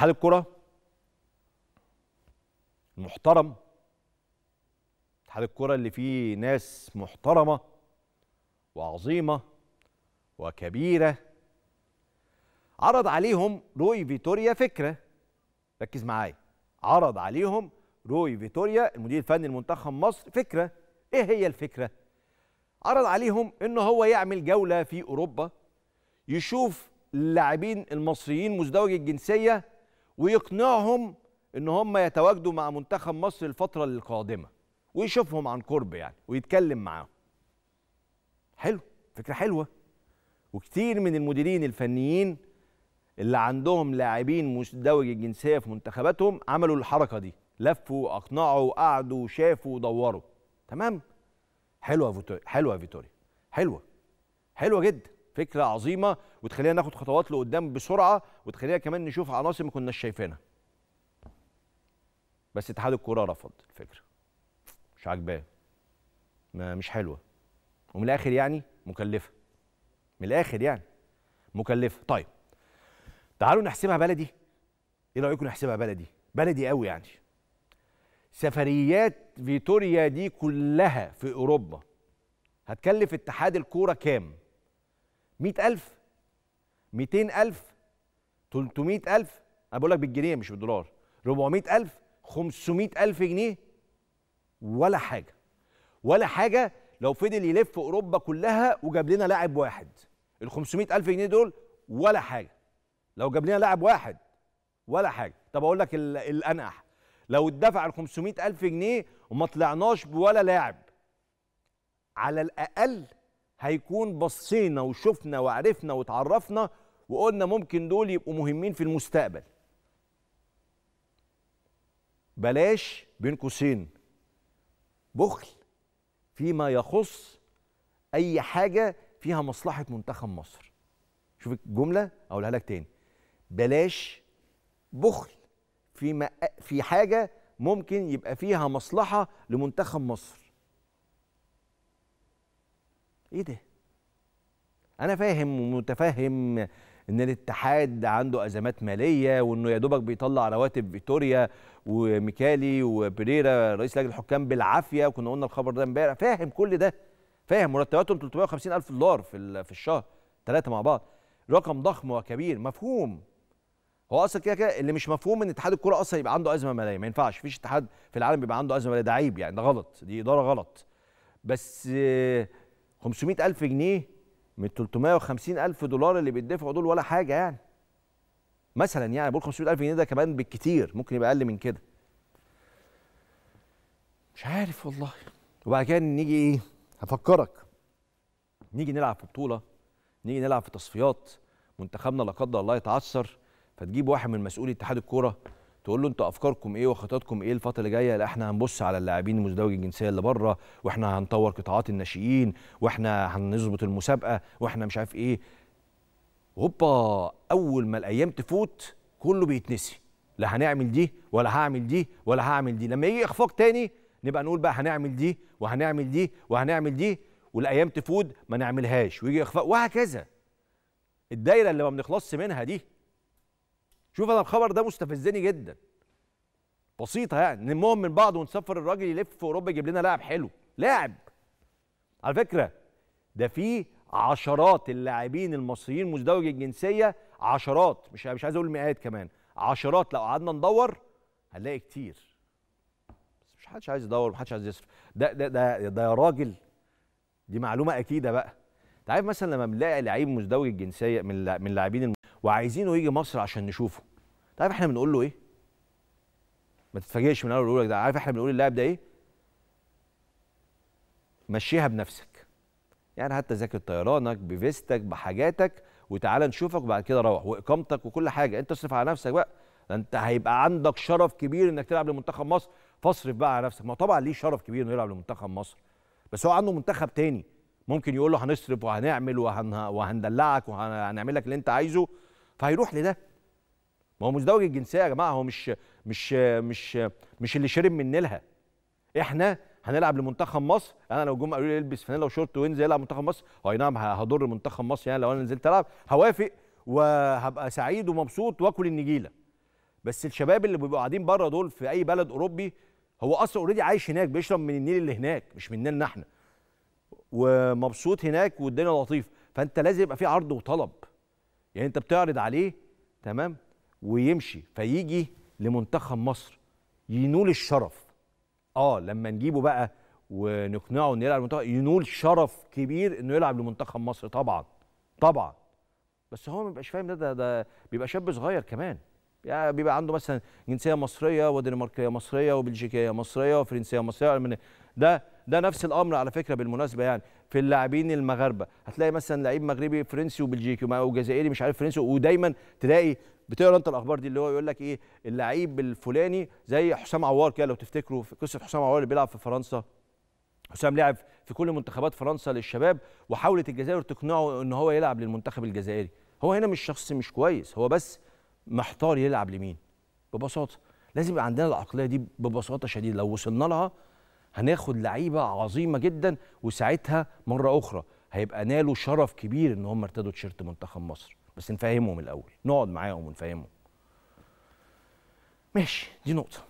اتحاد الكرة المحترم اتحاد الكرة اللي فيه ناس محترمة وعظيمة وكبيرة عرض عليهم روي فيتوريا فكرة ركز معايا عرض عليهم روي فيتوريا المدير الفني لمنتخب مصر فكرة ايه هي الفكرة؟ عرض عليهم ان هو يعمل جولة في اوروبا يشوف اللاعبين المصريين مزدوجي الجنسية ويقنعهم ان هم يتواجدوا مع منتخب مصر الفتره القادمه ويشوفهم عن قرب يعني ويتكلم معاهم حلو فكره حلوه وكتير من المديرين الفنيين اللي عندهم لاعبين مزدوجي الجنسيه في منتخباتهم عملوا الحركه دي لفوا اقنعوا قعدوا شافوا ودوروا تمام حلوه فيتوريا حلوه فيتوريا حلوه حلوه جدا فكره عظيمه وتخلينا ناخد خطوات لقدام بسرعه وتخلينا كمان نشوف عناصر ما كناش شايفينها بس اتحاد الكوره رفض الفكره مش عاجباه ما مش حلوه ومن الاخر يعني مكلفه من الاخر يعني مكلفه طيب تعالوا نحسبها بلدي ايه رايكم نحسبها بلدي بلدي قوي يعني سفريات فيتوريا دي كلها في اوروبا هتكلف اتحاد الكوره كام 100000 200000 300000 انا بقول لك بالجنيه مش بالدولار 400000 500000 جنيه ولا حاجه ولا حاجه لو فضل يلف اوروبا كلها وجاب لنا لاعب واحد ال 500000 جنيه دول ولا حاجه لو جاب لنا لاعب واحد ولا حاجه طب اقول لك الانقح لو اتدفع ال 500000 جنيه وما طلعناش بولا لاعب على الاقل هيكون بصينا وشفنا وعرفنا وتعرفنا وقلنا ممكن دول يبقوا مهمين في المستقبل بلاش بين قوسين بخل فيما يخص اي حاجه فيها مصلحه منتخب مصر شوف الجمله اقولها لك تاني بلاش بخل فيما في حاجه ممكن يبقى فيها مصلحه لمنتخب مصر ايه ده انا فاهم ومتفهم ان الاتحاد عنده ازمات ماليه وانه يا دوبك بيطلع رواتب فيتوريا وميكالي وبريرا رئيس لجنه الحكام بالعافيه وكنا قلنا الخبر ده امبارح فاهم كل ده فاهم مرتباتهم 350 الف دولار في في الشهر ثلاثه مع بعض رقم ضخم وكبير مفهوم هو اصلا كده كده اللي مش مفهوم ان اتحاد الكوره اصلا يبقى عنده ازمه ماليه ما ينفعش فيش اتحاد في العالم بيبقى عنده ازمه ماليه ده عيب يعني ده غلط دي اداره غلط بس 500 ألف جنيه من 350 ألف دولار اللي بيدفعوا دول ولا حاجة يعني مثلا يعني بقول 500 ألف جنيه ده كمان بالكتير ممكن يبقى أقل من كده مش عارف والله وبعد كده نيجي إيه هفكرك نيجي نلعب في بطولة نيجي نلعب في تصفيات منتخبنا لا قدر الله يتعثر فتجيب واحد من مسؤولي اتحاد الكوره تقول له انتوا افكاركم ايه وخططكم ايه الفتره اللي جايه لا احنا هنبص على اللاعبين المزدوجين الجنسيه اللي بره واحنا هنطور قطاعات الناشئين واحنا هنظبط المسابقه واحنا مش عارف ايه هوبا اول ما الايام تفوت كله بيتنسي لا هنعمل دي ولا هعمل دي ولا هعمل دي لما يجي اخفاق تاني نبقى نقول بقى هنعمل دي وهنعمل دي وهنعمل دي والايام تفوت ما نعملهاش ويجي اخفاق وهكذا الدايره اللي ما بنخلصش منها دي شوف انا الخبر ده مستفزني جدا بسيطه يعني نلمهم من بعض ونسفر الراجل يلف في اوروبا يجيب لنا لاعب حلو لاعب على فكره ده في عشرات اللاعبين المصريين مزدوج الجنسيه عشرات مش مش عايز اقول مئات كمان عشرات لو قعدنا ندور هنلاقي كتير بس مش حدش عايز يدور محدش عايز يصرف ده ده ده ده يا راجل دي معلومه اكيده بقى انت عارف مثلا لما بنلاقي لعيب مزدوج الجنسيه من من اللاعبين وعايزينه يجي مصر عشان نشوفه انت عارف احنا بنقول له ايه ما تتفاجئش من اول لك ده عارف احنا بنقول اللاعب ده ايه مشيها بنفسك يعني حتى ذاكر طيرانك بفيستك بحاجاتك وتعالى نشوفك وبعد كده روح واقامتك وكل حاجه انت اصرف على نفسك بقى انت هيبقى عندك شرف كبير انك تلعب لمنتخب مصر فاصرف بقى على نفسك ما طبعا ليه شرف كبير انه يلعب لمنتخب مصر بس هو عنده منتخب تاني ممكن يقول له هنصرف وهنعمل وهن... وهندلعك وهنعمل لك اللي انت عايزه فهيروح لده ما هو مزدوج الجنسيه يا جماعه هو مش مش مش مش اللي شرب من نيلها احنا هنلعب لمنتخب مصر انا لو جم قالوا لي البس فانيلا وشورت وانزل العب منتخب مصر اي نعم هضر منتخب مصر يعني لو انا نزلت العب هوافق وهبقى سعيد ومبسوط واكل النجيله بس الشباب اللي بيبقوا قاعدين بره دول في اي بلد اوروبي هو اصلا اوريدي عايش هناك بيشرب من النيل اللي هناك مش من نيلنا احنا ومبسوط هناك والدنيا لطيفه فانت لازم يبقى في عرض وطلب يعني انت بتعرض عليه تمام ويمشي فيجي لمنتخب مصر ينول الشرف اه لما نجيبه بقى ونقنعه انه يلعب المنتخب ينول شرف كبير انه يلعب لمنتخب مصر طبعا طبعا بس هو ما بيبقاش فاهم ده ده, ده بيبقى شاب صغير كمان يعني بيبقى عنده مثلا جنسيه مصريه ودنماركيه مصريه وبلجيكيه مصريه وفرنسيه مصريه ده ده نفس الامر على فكره بالمناسبه يعني في اللاعبين المغاربه هتلاقي مثلا لعيب مغربي فرنسي وبلجيكي وجزائري جزائري مش عارف فرنسي ودايما تلاقي بتقرا انت الاخبار دي اللي هو يقول لك ايه اللعيب الفلاني زي حسام عوار كده لو تفتكروا في قصه حسام عوار اللي بيلعب في فرنسا حسام لعب في كل منتخبات فرنسا للشباب وحاولت الجزائر تقنعه ان هو يلعب للمنتخب الجزائري هو هنا مش شخص مش كويس هو بس محتار يلعب لمين ببساطه لازم يبقى عندنا العقليه دي ببساطه شديده لو وصلنا لها هناخد لعيبه عظيمه جدا وساعتها مره اخرى هيبقى نالوا شرف كبير ان هم ارتدوا تيشيرت منتخب مصر بس نفهمهم الاول نقعد معاهم ونفهمهم ماشي دي نقطه